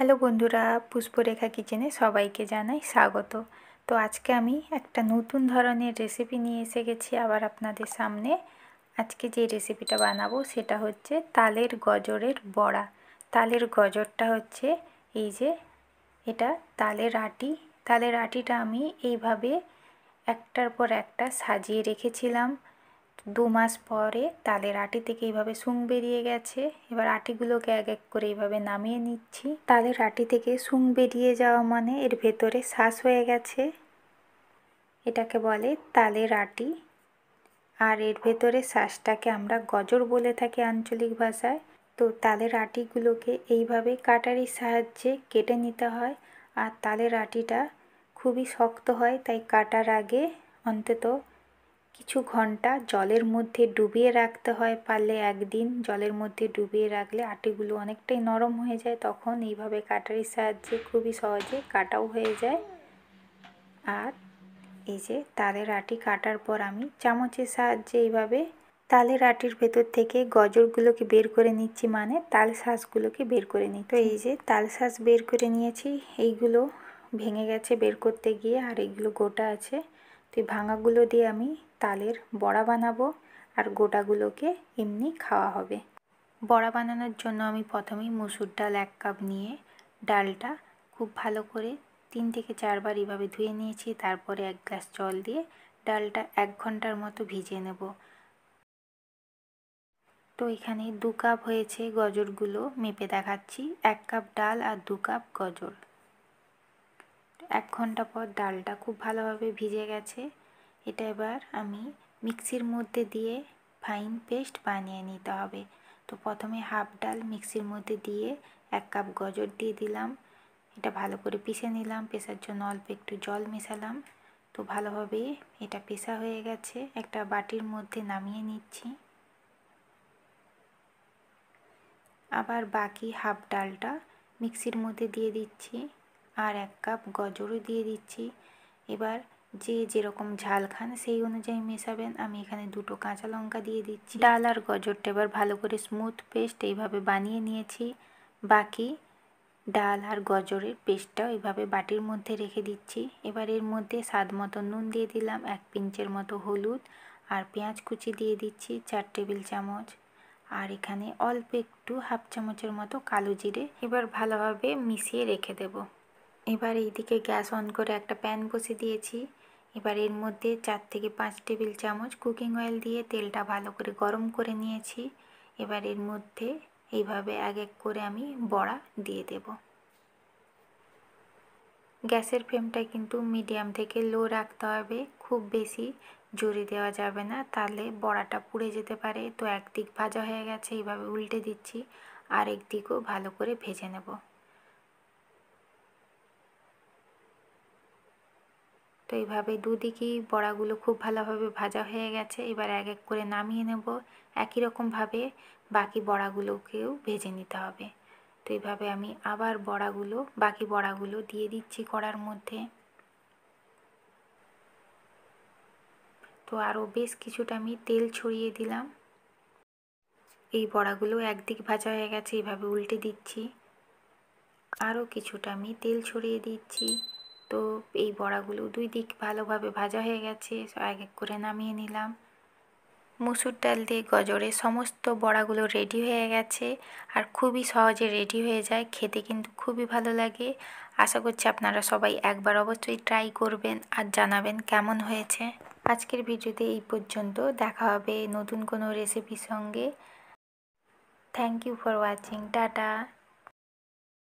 hello বন্ধুরা পুষ্পরেখা কিচেনে সবাইকে জানাই স্বাগত তো আজকে আমি একটা নতুন ধরনের রেসিপি নিয়ে এসে গেছি আবার আপনাদের সামনে আজকে যে রেসিপিটা বানাবো সেটা হচ্ছে তালের গজরের বড়া তালের গজরটা হচ্ছে এই যে এটা তালের আটি তালের আটিটা আমি এইভাবে একটার পর একটা সাজিয়ে রেখেছিলাম দু মাস পরে তালের আটি থেকে এইভাবে সুং বেরিয়ে গেছে এবার আটিগুলোকে এক এক করে এইভাবে নামিয়ে নিচ্ছি তালের আটি থেকে সুং বেরিয়ে যাওয়া মানে এর ভেতরে শ্বাস হয়ে গেছে এটাকে বলে তালের আটি আর এর ভেতরে শ্বাসটাকে আমরা গজর বলে থাকি আঞ্চলিক ভাষায় তো তালের আটিগুলোকে এইভাবে কাটারির সাহায্যে কেটে নিতে হয় আর তালের আটিটা খুবই শক্ত হয় তাই কাটার আগে অন্তত কিছু ঘন্টা জলের মধ্যে ডুবিয়ে রাখতে হয় পারলে একদিন জলের মধ্যে ডুবিয়ে রাখলে আটিগুলো অনেকটাই নরম হয়ে যায় তখন এইভাবে কাটারির সাহায্যে খুবই সহজে কাটাও হয়ে যায় আর এই যে তালের আটি কাটার পর আমি চামচের সাহায্যে এইভাবে তালের আটির ভেতর থেকে গজরগুলোকে বের করে নিচ্ছি মানে তাল শ্বাসগুলোকে বের করে নিই তো এই যে তাল শ্বাস বের করে নিয়েছি এইগুলো ভেঙে গেছে বের করতে গিয়ে আর এইগুলো গোটা আছে তো এই ভাঙাগুলো দিয়ে আমি তালের বড়া বানাবো আর গোটাগুলোকে এমনি খাওয়া হবে বড়া বানানোর জন্য আমি প্রথমেই মুসুর ডাল এক কাপ নিয়ে ডালটা খুব ভালো করে তিন থেকে চারবার এভাবে ধুয়ে নিয়েছি তারপরে এক গ্লাস জল দিয়ে ডালটা এক ঘন্টার মতো ভিজে নেব তো এখানে দু কাপ হয়েছে গজরগুলো মেপে দেখাচ্ছি এক কাপ ডাল আর দু কাপ গজর এক ঘন্টা পর ডালটা খুব ভালোভাবে ভিজে গেছে এটা এবার আমি মিক্সির মধ্যে দিয়ে ফাইন পেস্ট বানিয়ে নিতে হবে তো প্রথমে হাফ ডাল মিক্সির মধ্যে দিয়ে এক কাপ গজর দিয়ে দিলাম এটা ভালো করে পিষে নিলাম পেশার জন্য অল্প একটু জল মেশালাম তো ভালোভাবে এটা পেশা হয়ে গেছে একটা বাটির মধ্যে নামিয়ে নিচ্ছি আবার বাকি হাফ ডালটা মিক্সির মধ্যে দিয়ে দিচ্ছি আর এক কাপ গজরও দিয়ে দিচ্ছি এবার যে যেরকম ঝাল খান সেই অনুযায়ী মেশাবেন আমি এখানে দুটো কাঁচা লঙ্কা দিয়ে দিচ্ছি ডাল আর গজরটা এবার ভালো করে স্মুথ পেস্ট এইভাবে বানিয়ে নিয়েছি বাকি ডাল আর গজরের পেস্টটাও এইভাবে বাটির মধ্যে রেখে দিচ্ছি এবার এর মধ্যে স্বাদ মতো নুন দিয়ে দিলাম এক পিঞ্চের মতো হলুদ আর পেঁয়াজ কুচি দিয়ে দিচ্ছি চার টেবিল চামচ আর এখানে অল্প একটু হাফ চামচের মতো কালো জিরে এবার ভালোভাবে মিশিয়ে রেখে দেবো এবার এইদিকে গ্যাস অন করে একটা প্যান বসে দিয়েছি এবার এর মধ্যে চার থেকে পাঁচ টেবিল চামচ কুকিং অয়েল দিয়ে তেলটা ভালো করে গরম করে নিয়েছি এবার এর মধ্যে এইভাবে এক এক করে আমি বড়া দিয়ে দেব গ্যাসের ফ্লেমটা কিন্তু মিডিয়াম থেকে লো রাখতে হবে খুব বেশি জোরে দেওয়া যাবে না তাহলে বড়াটা পুড়ে যেতে পারে তো একদিক ভাজা হয়ে গেছে এইভাবে উল্টে দিচ্ছি আরেক দিকও ভালো করে ভেজে নেব তো এইভাবে দুদিকেই বড়াগুলো খুব ভালোভাবে ভাজা হয়ে গেছে এবার এক এক করে নামিয়ে নেব একই রকমভাবে বাকি বড়াগুলোকেও ভেজে নিতে হবে তো এইভাবে আমি আবার বড়াগুলো বাকি বড়াগুলো দিয়ে দিচ্ছি কড়ার মধ্যে তো আরও বেশ কিছুটা আমি তেল ছড়িয়ে দিলাম এই বড়াগুলো একদিক ভাজা হয়ে গেছে এইভাবে উল্টে দিচ্ছি আরও কিছুটা আমি তেল ছড়িয়ে দিচ্ছি তো এই বড়াগুলো দুই দিক ভালোভাবে ভাজা হয়ে গেছে এক এক করে নামিয়ে নিলাম মুসুর ডাল দিয়ে গজরের সমস্ত বড়াগুলো রেডি হয়ে গেছে আর খুবই সহজে রেডি হয়ে যায় খেতে কিন্তু খুবই ভালো লাগে আশা করছি আপনারা সবাই একবার অবশ্যই ট্রাই করবেন আর জানাবেন কেমন হয়েছে আজকের ভিডিওতে এই পর্যন্ত দেখা হবে নতুন কোনো রেসিপির সঙ্গে thank you for watching tata